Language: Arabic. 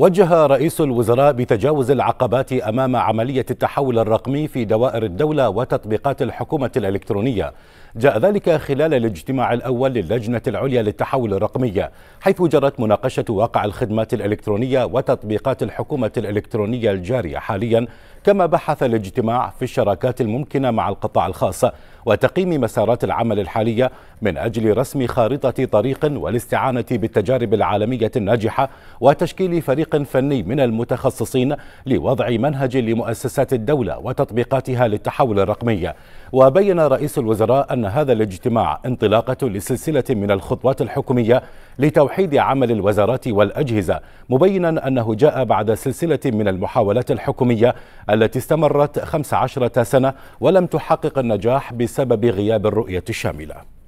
وجه رئيس الوزراء بتجاوز العقبات امام عمليه التحول الرقمي في دوائر الدوله وتطبيقات الحكومه الالكترونيه جاء ذلك خلال الاجتماع الأول للجنة العليا للتحول الرقمي حيث جرت مناقشة واقع الخدمات الإلكترونية وتطبيقات الحكومة الإلكترونية الجارية حاليا كما بحث الاجتماع في الشراكات الممكنة مع القطاع الخاص وتقييم مسارات العمل الحالية من أجل رسم خارطة طريق والاستعانة بالتجارب العالمية الناجحة وتشكيل فريق فني من المتخصصين لوضع منهج لمؤسسات الدولة وتطبيقاتها للتحول الرقمي وبين رئيس الوزراء أن هذا الاجتماع انطلاقة لسلسلة من الخطوات الحكومية لتوحيد عمل الوزارات والأجهزة مبينا أنه جاء بعد سلسلة من المحاولات الحكومية التي استمرت 15 سنة ولم تحقق النجاح بسبب غياب الرؤية الشاملة